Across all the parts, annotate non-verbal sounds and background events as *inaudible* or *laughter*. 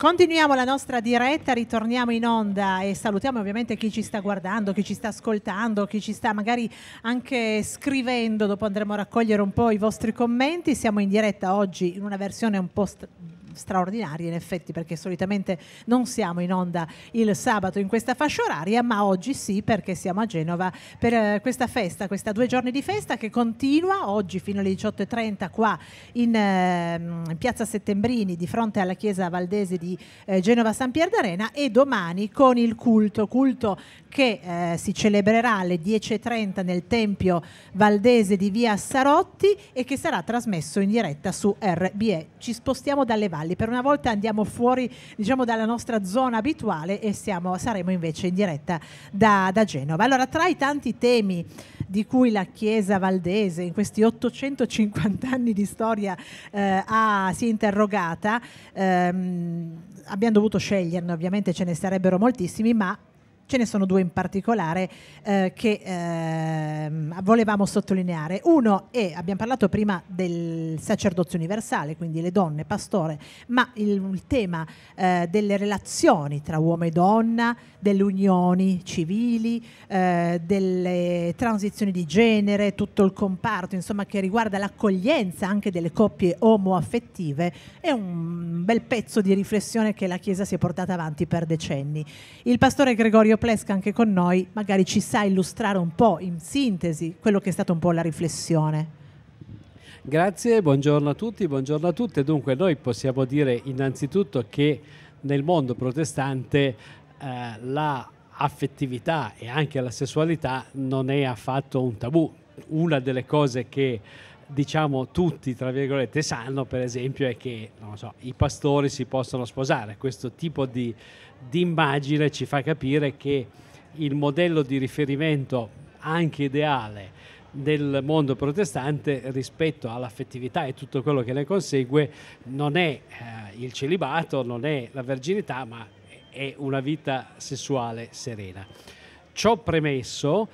Continuiamo la nostra diretta, ritorniamo in onda e salutiamo ovviamente chi ci sta guardando, chi ci sta ascoltando, chi ci sta magari anche scrivendo, dopo andremo a raccogliere un po' i vostri commenti. Siamo in diretta oggi in una versione un po' straordinaria in effetti perché solitamente non siamo in onda il sabato in questa fascia oraria, ma oggi sì perché siamo a Genova per eh, questa festa, questa due giorni di festa che continua oggi fino alle 18.30 qua in, in ehm, piazza Settembrini di fronte alla chiesa valdese di eh, Genova San Pier d'Arena e domani con il culto, culto che eh, si celebrerà alle 10.30 nel Tempio Valdese di via Sarotti e che sarà trasmesso in diretta su RBE. Ci spostiamo dalle varie cavalli. Per una volta andiamo fuori diciamo, dalla nostra zona abituale e siamo, saremo invece in diretta da, da Genova. Allora, tra i tanti temi di cui la Chiesa valdese in questi 850 anni di storia eh, ha, si è interrogata, ehm, abbiamo dovuto sceglierne, ovviamente ce ne sarebbero moltissimi, ma ce ne sono due in particolare eh, che eh, volevamo sottolineare. Uno è, abbiamo parlato prima del sacerdozio universale, quindi le donne, pastore, ma il, il tema eh, delle relazioni tra uomo e donna, delle unioni civili, eh, delle transizioni di genere, tutto il comparto, insomma, che riguarda l'accoglienza anche delle coppie omoaffettive, è un bel pezzo di riflessione che la Chiesa si è portata avanti per decenni. Il pastore Gregorio Plesca anche con noi magari ci sa illustrare un po' in sintesi quello che è stata un po' la riflessione. Grazie, buongiorno a tutti, buongiorno a tutte. Dunque noi possiamo dire innanzitutto che nel mondo protestante eh, la affettività e anche la sessualità non è affatto un tabù. Una delle cose che diciamo tutti, tra virgolette, sanno per esempio è che so, i pastori si possono sposare. Questo tipo di, di immagine ci fa capire che il modello di riferimento anche ideale del mondo protestante rispetto all'affettività e tutto quello che ne consegue non è eh, il celibato, non è la verginità, ma è una vita sessuale serena. Ciò premesso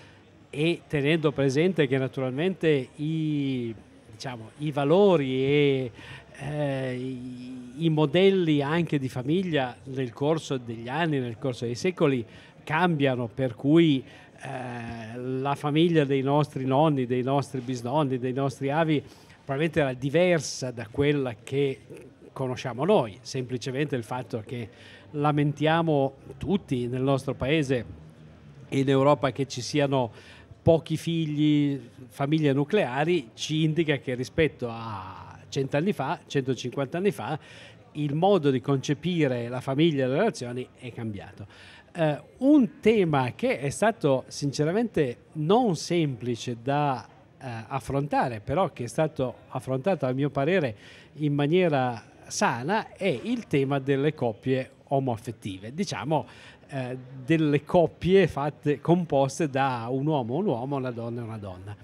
e tenendo presente che naturalmente i diciamo, i valori e eh, i, i modelli anche di famiglia nel corso degli anni, nel corso dei secoli cambiano, per cui eh, la famiglia dei nostri nonni, dei nostri bisnonni, dei nostri avi probabilmente era diversa da quella che conosciamo noi, semplicemente il fatto che lamentiamo tutti nel nostro paese e in Europa che ci siano pochi figli, famiglie nucleari, ci indica che rispetto a 100 anni fa, 150 anni fa, il modo di concepire la famiglia e le relazioni è cambiato. Eh, un tema che è stato sinceramente non semplice da eh, affrontare, però che è stato affrontato a mio parere in maniera sana, è il tema delle coppie omoaffettive. Diciamo eh, delle coppie fatte, composte da un uomo, un uomo, una donna e una donna.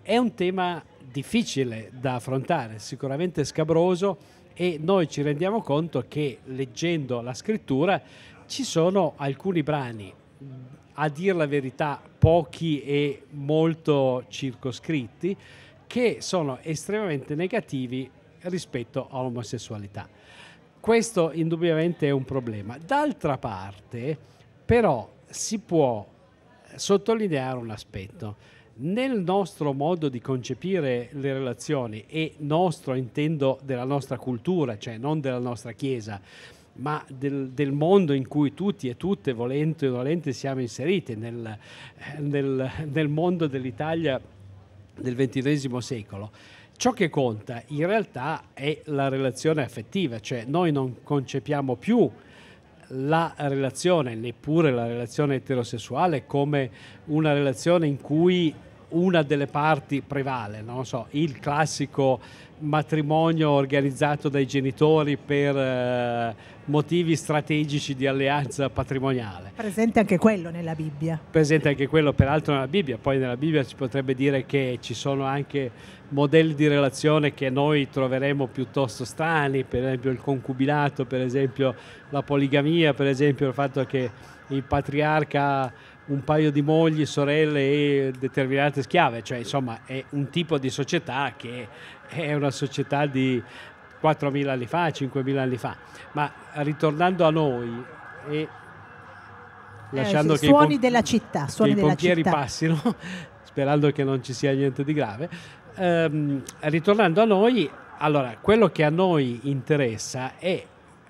È un tema difficile da affrontare, sicuramente scabroso e noi ci rendiamo conto che leggendo la scrittura ci sono alcuni brani, a dire la verità pochi e molto circoscritti, che sono estremamente negativi rispetto all'omosessualità. Questo indubbiamente è un problema. D'altra parte, però, si può eh, sottolineare un aspetto. Nel nostro modo di concepire le relazioni, e nostro intendo della nostra cultura, cioè non della nostra Chiesa, ma del, del, mondo in cui tutti e tutte, volente o volente, siamo inseriti nel, eh, nel, nel mondo dell'Italia del XXI secolo. Ciò che conta in realtà è la relazione affettiva, cioè noi non concepiamo più la relazione, neppure la relazione eterosessuale, come una relazione in cui una delle parti prevale, non so, il classico matrimonio organizzato dai genitori per eh, motivi strategici di alleanza patrimoniale. Presente anche quello nella Bibbia. Presente anche quello, peraltro nella Bibbia, poi nella Bibbia si potrebbe dire che ci sono anche modelli di relazione che noi troveremo piuttosto strani, per esempio il concubinato, per esempio la poligamia, per esempio il fatto che il patriarca ha un paio di mogli, sorelle e determinate schiave, cioè insomma è un tipo di società che è una società di 4.000 anni fa, 5.000 anni fa, ma ritornando a noi e lasciando eh, sì, che suoni i pom- della città, suoni che della i pompieri città. passino, *laughs* sperando che non ci sia niente di grave, ehm, ritornando a noi, allora, quello che a noi interessa è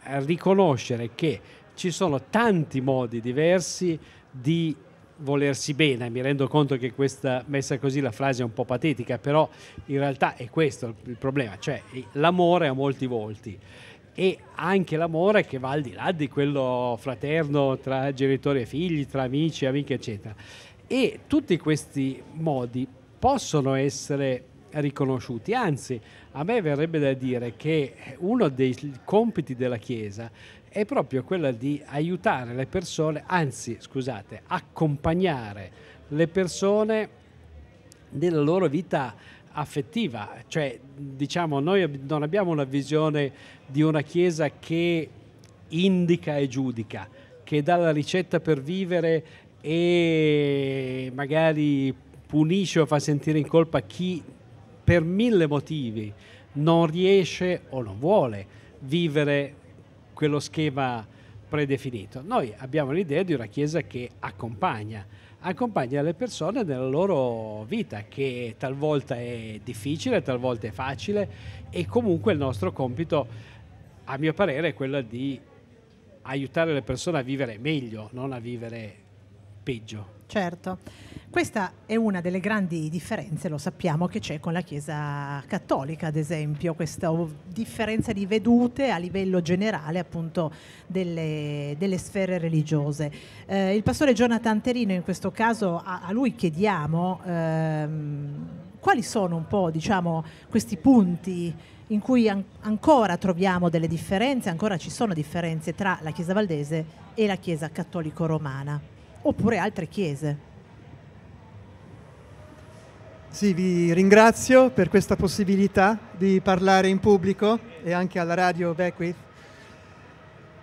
eh, riconoscere che ci sono tanti modi diversi di volersi bene. Mi rendo conto che questa messa così la frase è un po' patetica, però in realtà è questo il problema, cioè l'amore ha molti volti e anche l'amore che va al di là di quello fraterno tra genitori e figli, tra amici, amiche, eccetera. E tutti questi modi possono essere riconosciuti. Anzi, a me verrebbe da dire che uno dei compiti della Chiesa è proprio quello di aiutare le persone, anzi, scusate, accompagnare le persone nella loro vita affettiva, cioè diciamo noi non abbiamo una visione di una chiesa che indica e giudica, che dà la ricetta per vivere e magari punisce o fa sentire in colpa chi per mille motivi non riesce o non vuole vivere quello schema predefinito. Noi abbiamo l'idea di una Chiesa che accompagna, accompagna le persone nella loro vita, che talvolta è difficile, talvolta è facile e comunque il nostro compito, a mio parere, è quello di aiutare le persone a vivere meglio, non a vivere peggio. Certo. Questa è una delle grandi differenze, lo sappiamo, che c'è con la Chiesa cattolica, ad esempio, questa differenza di vedute a livello generale appunto delle, delle sfere religiose. Eh, il pastore Jonathan Terino in questo caso a, a lui chiediamo ehm, quali sono un po' diciamo, questi punti in cui an- ancora troviamo delle differenze, ancora ci sono differenze tra la Chiesa valdese e la Chiesa cattolico-romana, oppure altre chiese. Sì, vi ringrazio per questa possibilità di parlare in pubblico e anche alla radio Beckwith.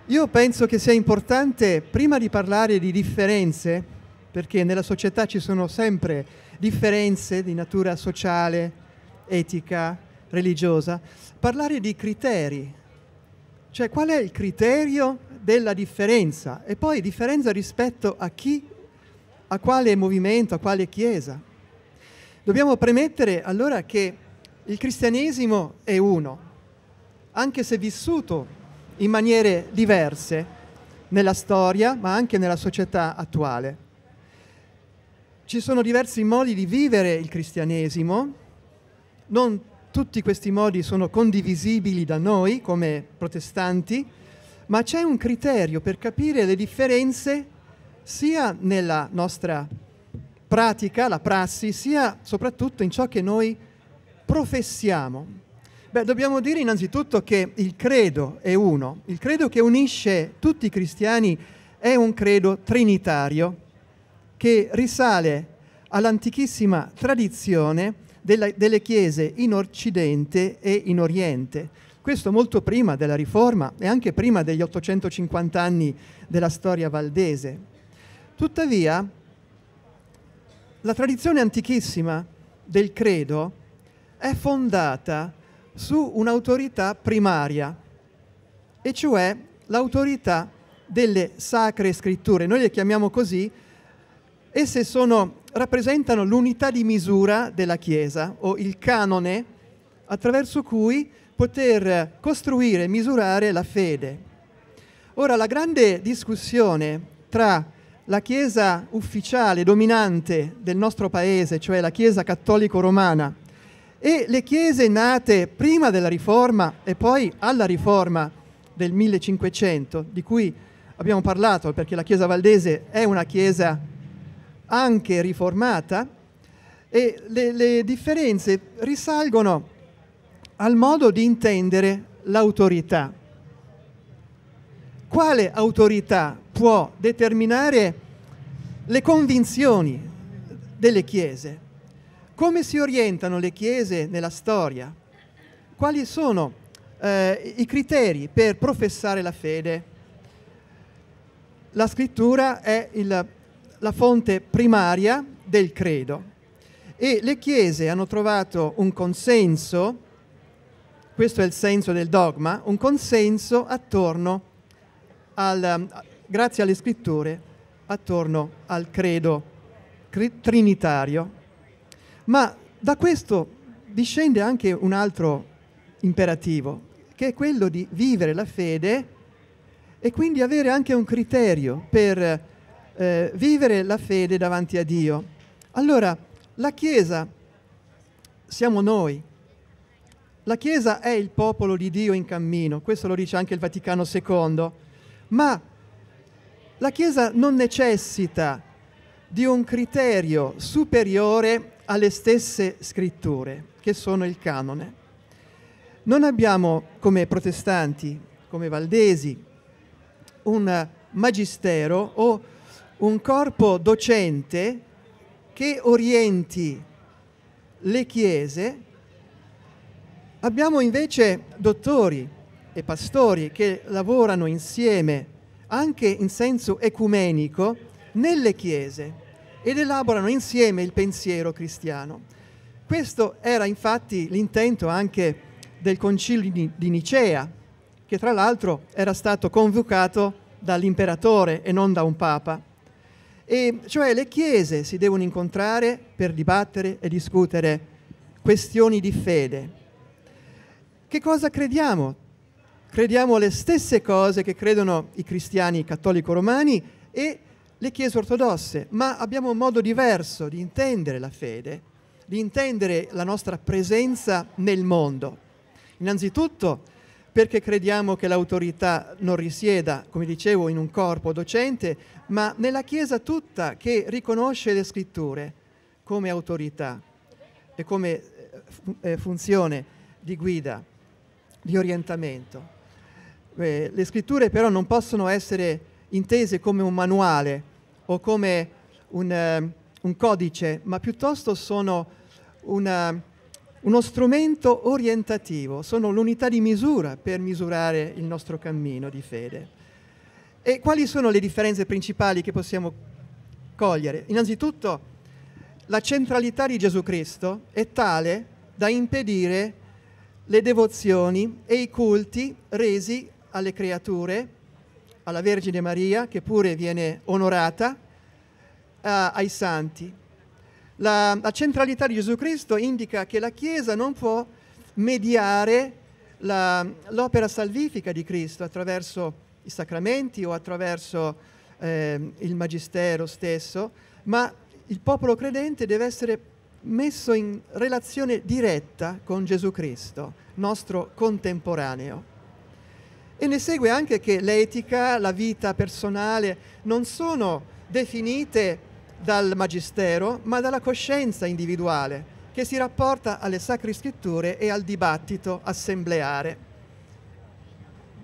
Io penso che sia importante, prima di parlare di differenze, perché nella società ci sono sempre differenze di natura sociale, etica, religiosa, parlare di criteri. Cioè qual è il criterio della differenza? E poi differenza rispetto a chi, a quale movimento, a quale chiesa. Dobbiamo premettere allora che il cristianesimo è uno, anche se vissuto in maniere diverse nella storia, ma anche nella società attuale. Ci sono diversi modi di vivere il cristianesimo, non tutti questi modi sono condivisibili da noi come protestanti, ma c'è un criterio per capire le differenze sia nella nostra pratica, la prassi, sia soprattutto in ciò che noi professiamo. Beh, dobbiamo dire innanzitutto che il credo è uno, il credo che unisce tutti i cristiani è un credo trinitario che risale all'antichissima tradizione della, delle chiese in Occidente e in Oriente. Questo molto prima della Riforma e anche prima degli 850 anni della storia valdese. Tuttavia, la tradizione antichissima del credo è fondata su un'autorità primaria, e cioè l'autorità delle sacre scritture. Noi le chiamiamo così, esse sono, rappresentano l'unità di misura della Chiesa o il canone attraverso cui poter costruire e misurare la fede. Ora, la grande discussione tra la Chiesa ufficiale, dominante del nostro paese, cioè la Chiesa cattolico-romana, e le chiese nate prima della Riforma e poi alla Riforma del 1500, di cui abbiamo parlato perché la Chiesa Valdese è una Chiesa anche riformata, e le, le differenze risalgono al modo di intendere l'autorità. Quale autorità può determinare le convinzioni delle chiese. Come si orientano le chiese nella storia? Quali sono eh, i criteri per professare la fede? La scrittura è il, la fonte primaria del credo e le chiese hanno trovato un consenso, questo è il senso del dogma, un consenso attorno al, grazie alle scritture, attorno al credo trinitario. Ma da questo discende anche un altro imperativo, che è quello di vivere la fede e quindi avere anche un criterio per eh, vivere la fede davanti a Dio. Allora, la Chiesa siamo noi. La Chiesa è il popolo di Dio in cammino, questo lo dice anche il Vaticano II, ma la Chiesa non necessita di un criterio superiore alle stesse scritture, che sono il canone. Non abbiamo, come protestanti, come valdesi, un magistero o un corpo docente che orienti le chiese. Abbiamo invece dottori e pastori che lavorano insieme anche in senso ecumenico, nelle chiese ed elaborano insieme il pensiero cristiano. Questo era infatti l'intento anche del concilio di Nicea, che tra l'altro era stato convocato dall'imperatore e non da un papa. E cioè le chiese si devono incontrare per dibattere e discutere questioni di fede. Che cosa crediamo crediamo le stesse cose che credono i cristiani cattolico-romani e le chiese ortodosse, ma abbiamo un modo diverso di intendere la fede, di intendere la nostra presenza nel mondo. Innanzitutto perché crediamo che l'autorità non risieda, come dicevo, in un corpo docente, ma nella Chiesa tutta che riconosce le scritture come autorità e come eh, eh, funzione di guida, di orientamento. Eh, le scritture però non possono essere intese come un manuale o come un, eh, un codice, ma piuttosto sono una, uno strumento orientativo, sono l'unità di misura per misurare il nostro cammino di fede. E quali sono le differenze principali che possiamo cogliere? Innanzitutto, la centralità di Gesù Cristo è tale da impedire le devozioni e i culti resi alle creature, alla Vergine Maria, che pure viene onorata, a, eh, ai santi. La, la, centralità di Gesù Cristo indica che la Chiesa non può mediare la, l'opera salvifica di Cristo attraverso i sacramenti o attraverso eh, il magistero stesso, ma il popolo credente deve essere messo in relazione diretta con Gesù Cristo, nostro contemporaneo. E ne segue anche che l'etica, la vita personale non sono definite dal magistero, ma dalla coscienza individuale che si rapporta alle sacre scritture e al dibattito assembleare.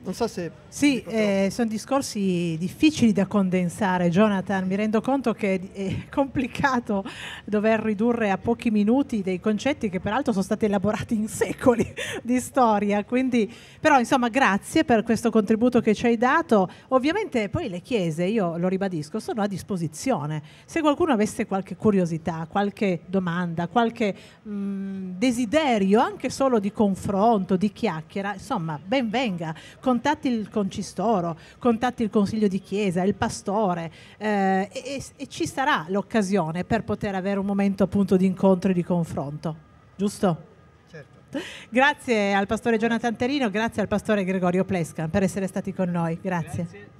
Non so se... Sì, eh, sono discorsi difficili da condensare, Jonathan. Mi rendo conto che è complicato dover ridurre a pochi minuti dei concetti che peraltro sono stati elaborati in secoli di storia. Quindi, però, insomma, grazie per questo contributo che ci hai dato. Ovviamente poi le chiese, io lo ribadisco, sono a disposizione. Se qualcuno avesse qualche curiosità, qualche domanda, qualche mh, desiderio anche solo di confronto, di chiacchiera, insomma, ben venga. Con contatti il concistoro, contatti il consiglio di chiesa, il pastore eh, e, e ci sarà l'occasione per poter avere un momento appunto di incontro e di confronto, giusto? Certo. Grazie al pastore Jonathan Terino, grazie al pastore Gregorio Plescan per essere stati con noi. Grazie. grazie.